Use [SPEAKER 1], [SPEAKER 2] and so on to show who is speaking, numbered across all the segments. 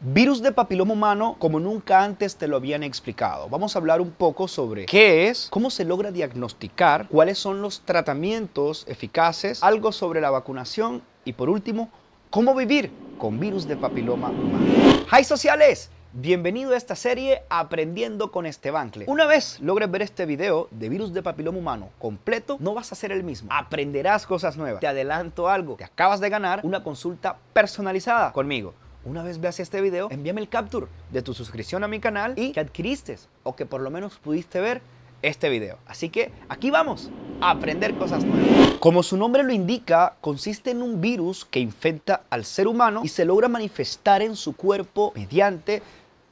[SPEAKER 1] Virus de papiloma humano como nunca antes te lo habían explicado. Vamos a hablar un poco sobre qué es, cómo se logra diagnosticar, cuáles son los tratamientos eficaces, algo sobre la vacunación y por último, cómo vivir con virus de papiloma humano. ¡Hi sociales! Bienvenido a esta serie Aprendiendo con Estebancle. Una vez logres ver este video de virus de papiloma humano completo, no vas a ser el mismo. Aprenderás cosas nuevas. Te adelanto algo. Te acabas de ganar una consulta personalizada conmigo una vez veas este video, envíame el capture de tu suscripción a mi canal y que adquiriste o que por lo menos pudiste ver este video. Así que aquí vamos a aprender cosas nuevas. Como su nombre lo indica, consiste en un virus que infecta al ser humano y se logra manifestar en su cuerpo mediante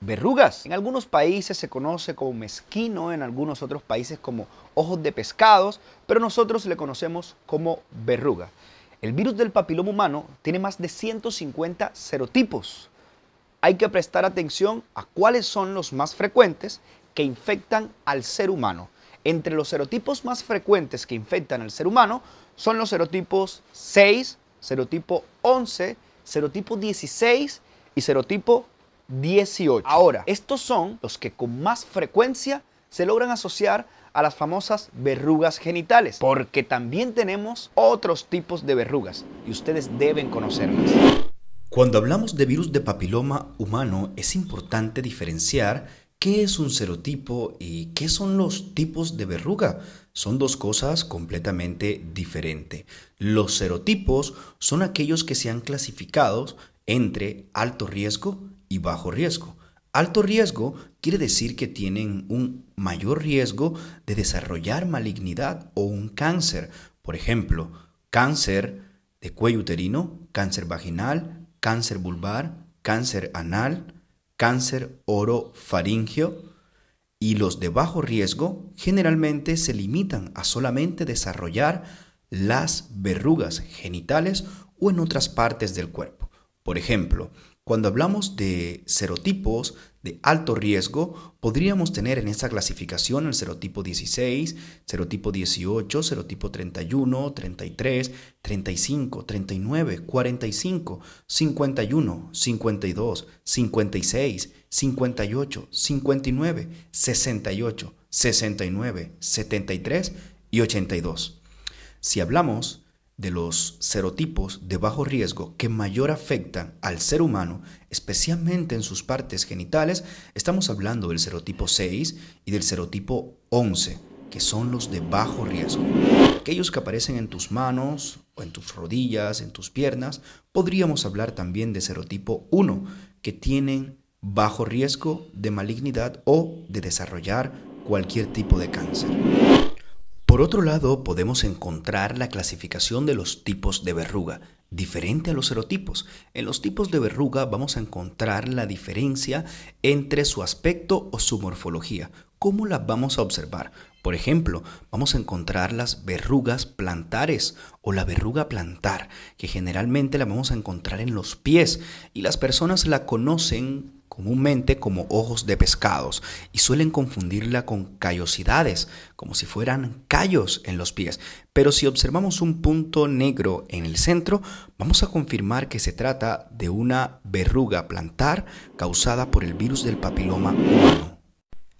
[SPEAKER 1] verrugas. En algunos países se conoce como mezquino, en algunos otros países como ojos de pescados, pero nosotros le conocemos como verruga. El virus del papiloma humano tiene más de 150 serotipos. Hay que prestar atención a cuáles son los más frecuentes que infectan al ser humano. Entre los serotipos más frecuentes que infectan al ser humano son los serotipos 6, serotipo 11, serotipo 16 y serotipo 18. Ahora, estos son los que con más frecuencia se logran asociar a las famosas verrugas genitales, porque también tenemos otros tipos de verrugas y ustedes deben conocerlas. Cuando hablamos de virus de papiloma humano es importante diferenciar qué es un serotipo y qué son los tipos de verruga. Son dos cosas completamente diferentes. Los serotipos son aquellos que se han clasificado entre alto riesgo y bajo riesgo. Alto riesgo quiere decir que tienen un mayor riesgo de desarrollar malignidad o un cáncer. Por ejemplo, cáncer de cuello uterino, cáncer vaginal, cáncer vulvar, cáncer anal, cáncer orofaríngeo. Y los de bajo riesgo generalmente se limitan a solamente desarrollar las verrugas genitales o en otras partes del cuerpo. Por ejemplo, cuando hablamos de serotipos de alto riesgo, podríamos tener en esta clasificación el serotipo 16, serotipo 18, serotipo 31, 33, 35, 39, 45, 51, 52, 56, 58, 59, 68, 69, 73 y 82. Si hablamos de los serotipos de bajo riesgo que mayor afectan al ser humano, especialmente en sus partes genitales, estamos hablando del serotipo 6 y del serotipo 11, que son los de bajo riesgo. Aquellos que aparecen en tus manos, o en tus rodillas, en tus piernas, podríamos hablar también de serotipo 1, que tienen bajo riesgo de malignidad o de desarrollar cualquier tipo de cáncer. Por otro lado, podemos encontrar la clasificación de los tipos de verruga, diferente a los serotipos. En los tipos de verruga vamos a encontrar la diferencia entre su aspecto o su morfología. ¿Cómo las vamos a observar? Por ejemplo, vamos a encontrar las verrugas plantares o la verruga plantar, que generalmente la vamos a encontrar en los pies y las personas la conocen comúnmente como ojos de pescados, y suelen confundirla con callosidades, como si fueran callos en los pies. Pero si observamos un punto negro en el centro, vamos a confirmar que se trata de una verruga plantar causada por el virus del papiloma humano.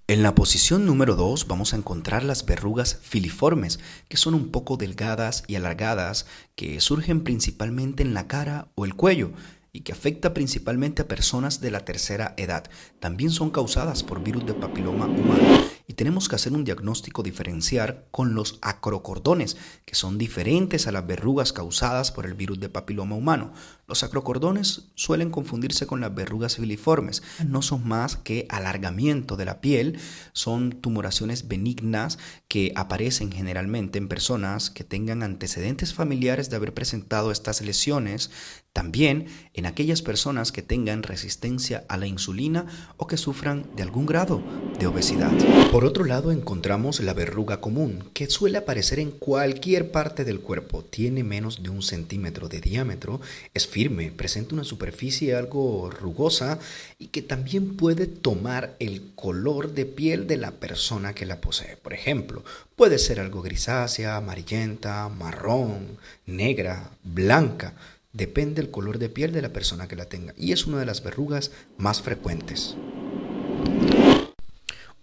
[SPEAKER 1] En la posición número 2 vamos a encontrar las verrugas filiformes, que son un poco delgadas y alargadas, que surgen principalmente en la cara o el cuello, y que afecta principalmente a personas de la tercera edad, también son causadas por virus de papiloma humano y tenemos que hacer un diagnóstico diferenciar con los acrocordones, que son diferentes a las verrugas causadas por el virus de papiloma humano. Los sacrocordones suelen confundirse con las verrugas filiformes. No son más que alargamiento de la piel, son tumoraciones benignas que aparecen generalmente en personas que tengan antecedentes familiares de haber presentado estas lesiones, también en aquellas personas que tengan resistencia a la insulina o que sufran de algún grado de obesidad. Por otro lado, encontramos la verruga común, que suele aparecer en cualquier parte del cuerpo, tiene menos de un centímetro de diámetro, es firme, presenta una superficie algo rugosa y que también puede tomar el color de piel de la persona que la posee. Por ejemplo, puede ser algo grisácea, amarillenta, marrón, negra, blanca. Depende del color de piel de la persona que la tenga y es una de las verrugas más frecuentes.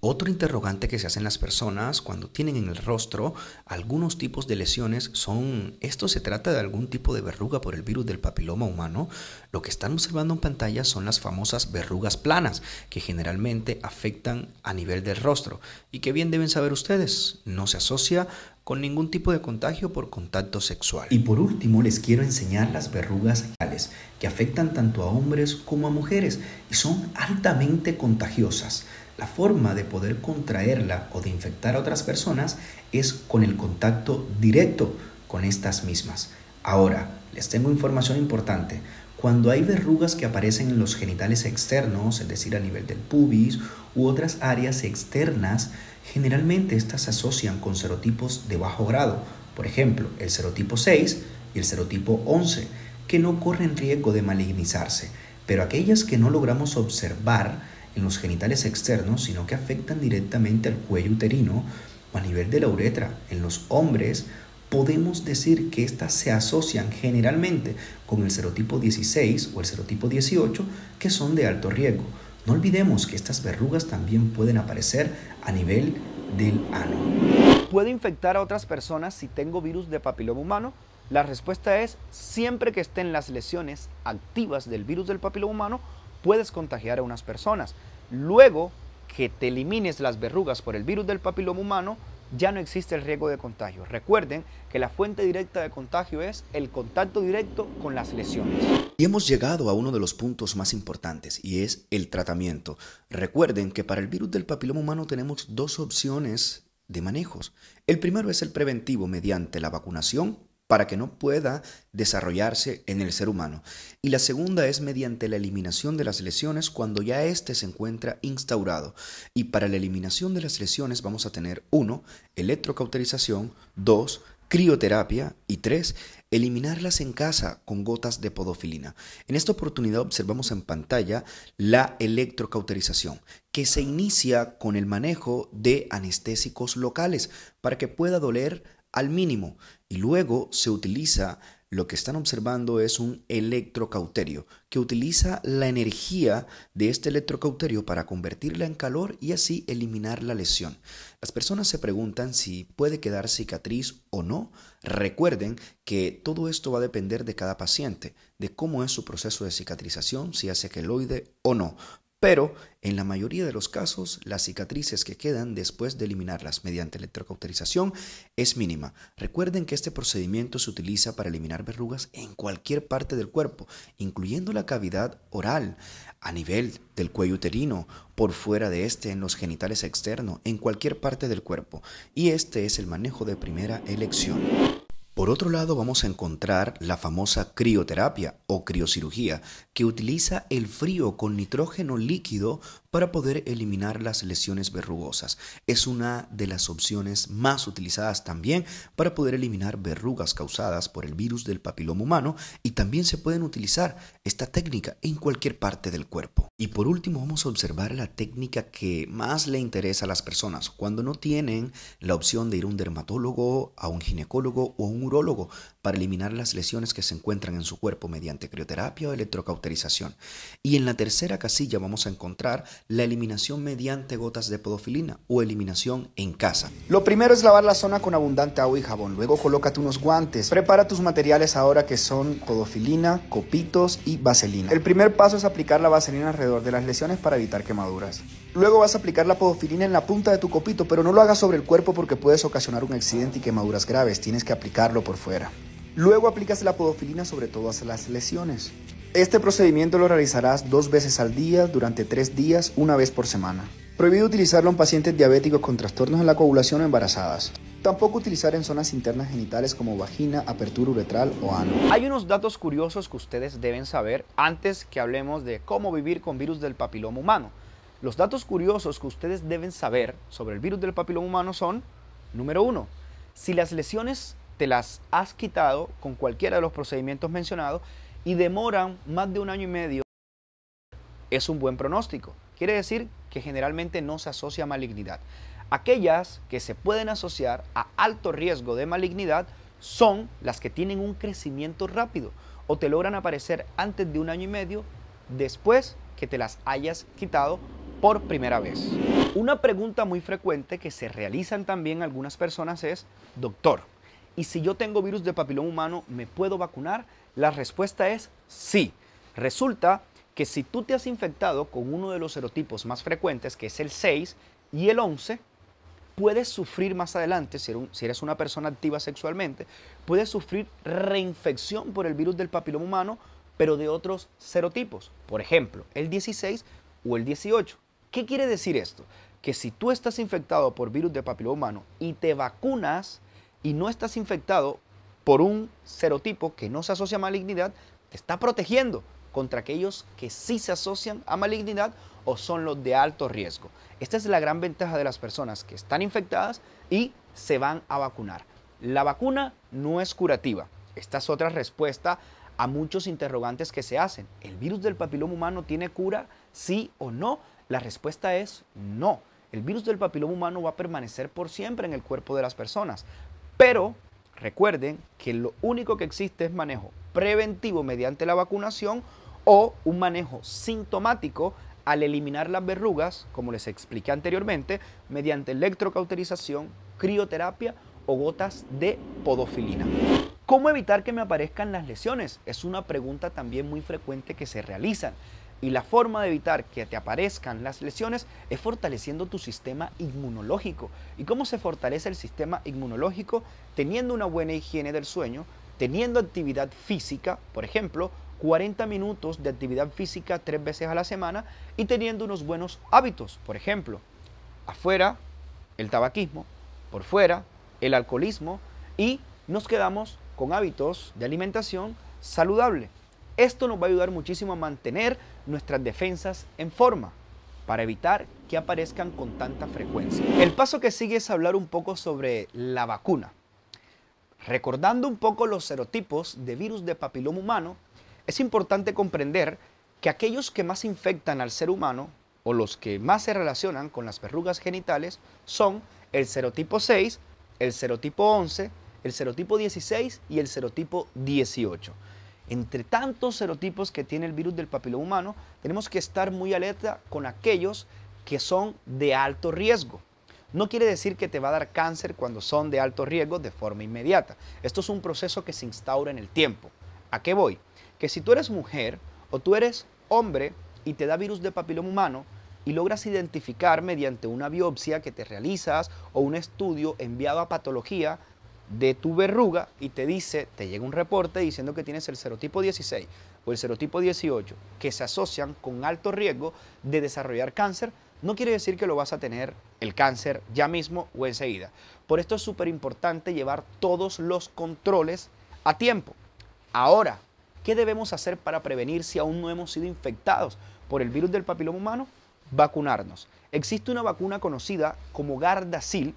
[SPEAKER 1] Otro interrogante que se hacen las personas cuando tienen en el rostro algunos tipos de lesiones son, esto se trata de algún tipo de verruga por el virus del papiloma humano. Lo que están observando en pantalla son las famosas verrugas planas, que generalmente afectan a nivel del rostro y que bien deben saber ustedes, no se asocia con ningún tipo de contagio por contacto sexual. Y por último les quiero enseñar las verrugas reales, que afectan tanto a hombres como a mujeres y son altamente contagiosas. La forma de poder contraerla o de infectar a otras personas es con el contacto directo con estas mismas. Ahora, les tengo información importante. Cuando hay verrugas que aparecen en los genitales externos, es decir, a nivel del pubis u otras áreas externas, generalmente estas se asocian con serotipos de bajo grado, por ejemplo, el serotipo 6 y el serotipo 11, que no corren riesgo de malignizarse, pero aquellas que no logramos observar en los genitales externos, sino que afectan directamente al cuello uterino o a nivel de la uretra. En los hombres podemos decir que estas se asocian generalmente con el serotipo 16 o el serotipo 18, que son de alto riesgo. No olvidemos que estas verrugas también pueden aparecer a nivel del ano. ¿Puede infectar a otras personas si tengo virus de papiloma humano? La respuesta es siempre que estén las lesiones activas del virus del papiloma humano puedes contagiar a unas personas. Luego que te elimines las verrugas por el virus del papiloma humano, ya no existe el riesgo de contagio. Recuerden que la fuente directa de contagio es el contacto directo con las lesiones. Y hemos llegado a uno de los puntos más importantes y es el tratamiento. Recuerden que para el virus del papiloma humano tenemos dos opciones de manejos. El primero es el preventivo mediante la vacunación para que no pueda desarrollarse en el ser humano. Y la segunda es mediante la eliminación de las lesiones cuando ya éste se encuentra instaurado. Y para la eliminación de las lesiones vamos a tener uno Electrocauterización, dos Crioterapia y tres Eliminarlas en casa con gotas de podofilina. En esta oportunidad observamos en pantalla la electrocauterización, que se inicia con el manejo de anestésicos locales para que pueda doler al mínimo y luego se utiliza lo que están observando es un electrocauterio que utiliza la energía de este electrocauterio para convertirla en calor y así eliminar la lesión. Las personas se preguntan si puede quedar cicatriz o no. Recuerden que todo esto va a depender de cada paciente, de cómo es su proceso de cicatrización, si hace queloide o no pero en la mayoría de los casos las cicatrices que quedan después de eliminarlas mediante electrocauterización es mínima. Recuerden que este procedimiento se utiliza para eliminar verrugas en cualquier parte del cuerpo, incluyendo la cavidad oral, a nivel del cuello uterino, por fuera de este, en los genitales externos, en cualquier parte del cuerpo. Y este es el manejo de primera elección. Por otro lado, vamos a encontrar la famosa crioterapia o criocirugía, que utiliza el frío con nitrógeno líquido para poder eliminar las lesiones verrugosas. Es una de las opciones más utilizadas también para poder eliminar verrugas causadas por el virus del papiloma humano y también se pueden utilizar esta técnica en cualquier parte del cuerpo. Y por último vamos a observar la técnica que más le interesa a las personas cuando no tienen la opción de ir a un dermatólogo, a un ginecólogo o a un urólogo para eliminar las lesiones que se encuentran en su cuerpo mediante crioterapia o electrocauterización. Y en la tercera casilla vamos a encontrar la eliminación mediante gotas de podofilina o eliminación en casa. Lo primero es lavar la zona con abundante agua y jabón, luego colócate unos guantes, prepara tus materiales ahora que son podofilina, copitos y vaselina. El primer paso es aplicar la vaselina alrededor de las lesiones para evitar quemaduras. Luego vas a aplicar la podofilina en la punta de tu copito, pero no lo hagas sobre el cuerpo porque puedes ocasionar un accidente y quemaduras graves, tienes que aplicarlo por fuera. Luego aplicas la podofilina sobre todas las lesiones. Este procedimiento lo realizarás dos veces al día durante tres días, una vez por semana. Prohibido utilizarlo en pacientes diabéticos con trastornos en la coagulación o embarazadas. Tampoco utilizar en zonas internas genitales como vagina, apertura uretral o ano. Hay unos datos curiosos que ustedes deben saber antes que hablemos de cómo vivir con virus del papiloma humano. Los datos curiosos que ustedes deben saber sobre el virus del papiloma humano son, número uno, si las lesiones te las has quitado con cualquiera de los procedimientos mencionados, y demoran más de un año y medio, es un buen pronóstico. Quiere decir que generalmente no se asocia a malignidad. Aquellas que se pueden asociar a alto riesgo de malignidad son las que tienen un crecimiento rápido o te logran aparecer antes de un año y medio después que te las hayas quitado por primera vez. Una pregunta muy frecuente que se realizan también algunas personas es, doctor, ¿y si yo tengo virus de papilón humano, me puedo vacunar? La respuesta es sí. Resulta que si tú te has infectado con uno de los serotipos más frecuentes, que es el 6 y el 11, puedes sufrir más adelante, si eres una persona activa sexualmente, puedes sufrir reinfección por el virus del papiloma humano, pero de otros serotipos, por ejemplo, el 16 o el 18. ¿Qué quiere decir esto? Que si tú estás infectado por virus de papiloma humano y te vacunas y no estás infectado por un serotipo que no se asocia a malignidad, te está protegiendo contra aquellos que sí se asocian a malignidad o son los de alto riesgo. Esta es la gran ventaja de las personas que están infectadas y se van a vacunar. La vacuna no es curativa. Esta es otra respuesta a muchos interrogantes que se hacen. ¿El virus del papiloma humano tiene cura? ¿Sí o no? La respuesta es no. El virus del papiloma humano va a permanecer por siempre en el cuerpo de las personas. Pero Recuerden que lo único que existe es manejo preventivo mediante la vacunación o un manejo sintomático al eliminar las verrugas, como les expliqué anteriormente, mediante electrocauterización, crioterapia o gotas de podofilina. ¿Cómo evitar que me aparezcan las lesiones? Es una pregunta también muy frecuente que se realizan. Y la forma de evitar que te aparezcan las lesiones es fortaleciendo tu sistema inmunológico. ¿Y cómo se fortalece el sistema inmunológico? Teniendo una buena higiene del sueño, teniendo actividad física, por ejemplo, 40 minutos de actividad física tres veces a la semana y teniendo unos buenos hábitos, por ejemplo, afuera el tabaquismo, por fuera el alcoholismo y nos quedamos con hábitos de alimentación saludable. Esto nos va a ayudar muchísimo a mantener nuestras defensas en forma para evitar que aparezcan con tanta frecuencia. El paso que sigue es hablar un poco sobre la vacuna. Recordando un poco los serotipos de virus de papiloma humano, es importante comprender que aquellos que más infectan al ser humano o los que más se relacionan con las verrugas genitales son el serotipo 6, el serotipo 11, el serotipo 16 y el serotipo 18. Entre tantos serotipos que tiene el virus del papiloma humano, tenemos que estar muy alerta con aquellos que son de alto riesgo. No quiere decir que te va a dar cáncer cuando son de alto riesgo de forma inmediata. Esto es un proceso que se instaura en el tiempo. ¿A qué voy? Que si tú eres mujer o tú eres hombre y te da virus de papiloma humano y logras identificar mediante una biopsia que te realizas o un estudio enviado a patología de tu verruga y te dice, te llega un reporte diciendo que tienes el serotipo 16 o el serotipo 18 que se asocian con alto riesgo de desarrollar cáncer, no quiere decir que lo vas a tener el cáncer ya mismo o enseguida. Por esto es súper importante llevar todos los controles a tiempo. Ahora, ¿qué debemos hacer para prevenir si aún no hemos sido infectados por el virus del papiloma humano? Vacunarnos. Existe una vacuna conocida como Gardasil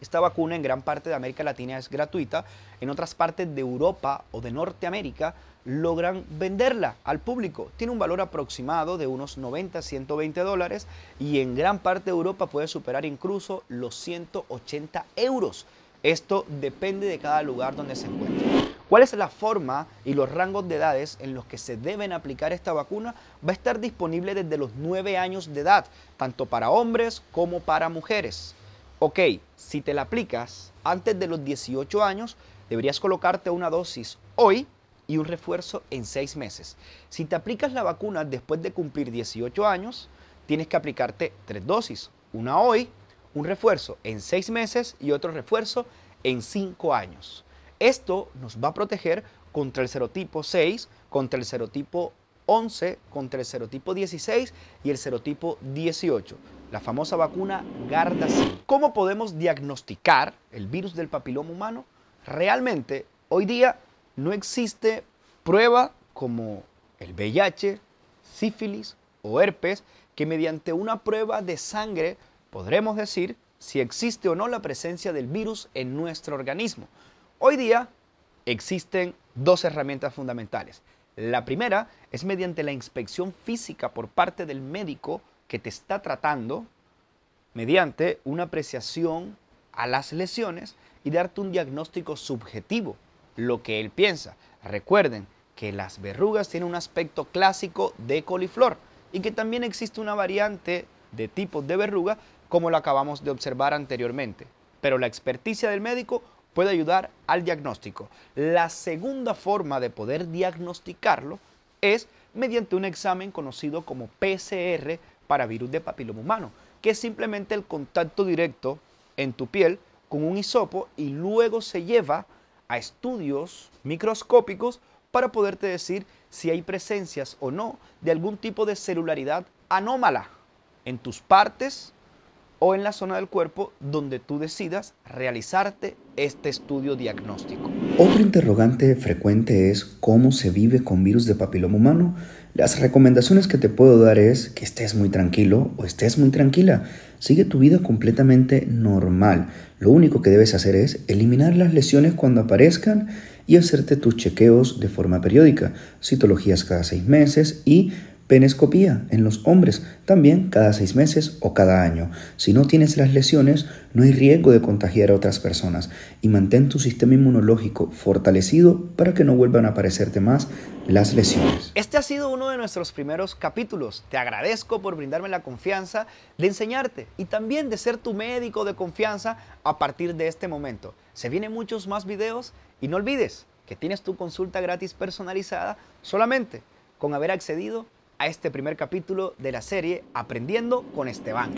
[SPEAKER 1] esta vacuna en gran parte de América Latina es gratuita, en otras partes de Europa o de Norteamérica logran venderla al público. Tiene un valor aproximado de unos 90 120 dólares y en gran parte de Europa puede superar incluso los 180 euros. Esto depende de cada lugar donde se encuentre. ¿Cuál es la forma y los rangos de edades en los que se deben aplicar esta vacuna? Va a estar disponible desde los 9 años de edad, tanto para hombres como para mujeres ok, si te la aplicas antes de los 18 años, deberías colocarte una dosis hoy y un refuerzo en 6 meses. Si te aplicas la vacuna después de cumplir 18 años, tienes que aplicarte tres dosis, una hoy, un refuerzo en 6 meses y otro refuerzo en 5 años. Esto nos va a proteger contra el serotipo 6, contra el serotipo 11 contra el serotipo 16 y el serotipo 18, la famosa vacuna Gardasil. ¿Cómo podemos diagnosticar el virus del papiloma humano? Realmente, hoy día no existe prueba como el VIH, sífilis o herpes que mediante una prueba de sangre podremos decir si existe o no la presencia del virus en nuestro organismo. Hoy día existen dos herramientas fundamentales, la primera es mediante la inspección física por parte del médico que te está tratando, mediante una apreciación a las lesiones y darte un diagnóstico subjetivo, lo que él piensa. Recuerden que las verrugas tienen un aspecto clásico de coliflor y que también existe una variante de tipo de verruga como lo acabamos de observar anteriormente. Pero la experticia del médico puede ayudar al diagnóstico. La segunda forma de poder diagnosticarlo es mediante un examen conocido como PCR para virus de papiloma humano, que es simplemente el contacto directo en tu piel con un hisopo y luego se lleva a estudios microscópicos para poderte decir si hay presencias o no de algún tipo de celularidad anómala en tus partes o en la zona del cuerpo donde tú decidas realizarte este estudio diagnóstico. Otro interrogante frecuente es cómo se vive con virus de papiloma humano. Las recomendaciones que te puedo dar es que estés muy tranquilo o estés muy tranquila. Sigue tu vida completamente normal. Lo único que debes hacer es eliminar las lesiones cuando aparezcan y hacerte tus chequeos de forma periódica, citologías cada seis meses y Penescopía en los hombres, también cada seis meses o cada año. Si no tienes las lesiones, no hay riesgo de contagiar a otras personas y mantén tu sistema inmunológico fortalecido para que no vuelvan a aparecerte más las lesiones. Este ha sido uno de nuestros primeros capítulos. Te agradezco por brindarme la confianza de enseñarte y también de ser tu médico de confianza a partir de este momento. Se vienen muchos más videos y no olvides que tienes tu consulta gratis personalizada solamente con haber accedido a este primer capítulo de la serie Aprendiendo con Esteban.